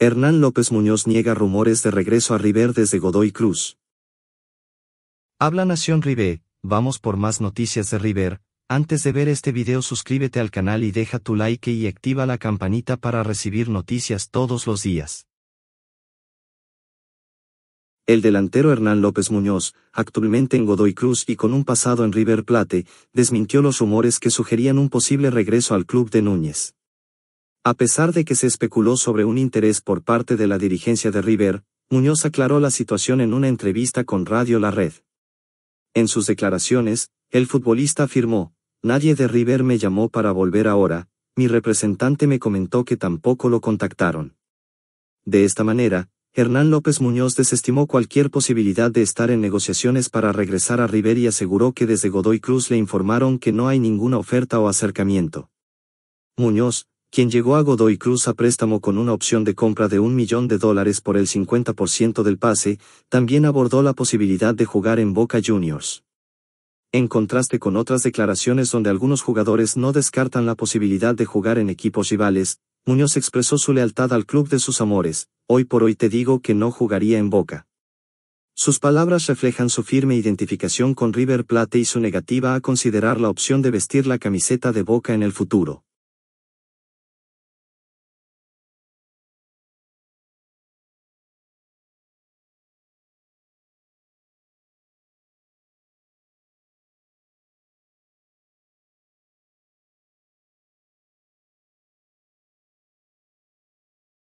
Hernán López Muñoz niega rumores de regreso a River desde Godoy Cruz. Habla Nación River, vamos por más noticias de River, antes de ver este video suscríbete al canal y deja tu like y activa la campanita para recibir noticias todos los días. El delantero Hernán López Muñoz, actualmente en Godoy Cruz y con un pasado en River Plate, desmintió los rumores que sugerían un posible regreso al club de Núñez. A pesar de que se especuló sobre un interés por parte de la dirigencia de River, Muñoz aclaró la situación en una entrevista con Radio La Red. En sus declaraciones, el futbolista afirmó, Nadie de River me llamó para volver ahora, mi representante me comentó que tampoco lo contactaron. De esta manera, Hernán López Muñoz desestimó cualquier posibilidad de estar en negociaciones para regresar a River y aseguró que desde Godoy Cruz le informaron que no hay ninguna oferta o acercamiento. Muñoz, quien llegó a Godoy Cruz a préstamo con una opción de compra de un millón de dólares por el 50% del pase, también abordó la posibilidad de jugar en Boca Juniors. En contraste con otras declaraciones donde algunos jugadores no descartan la posibilidad de jugar en equipos rivales, Muñoz expresó su lealtad al club de sus amores, hoy por hoy te digo que no jugaría en Boca. Sus palabras reflejan su firme identificación con River Plate y su negativa a considerar la opción de vestir la camiseta de Boca en el futuro.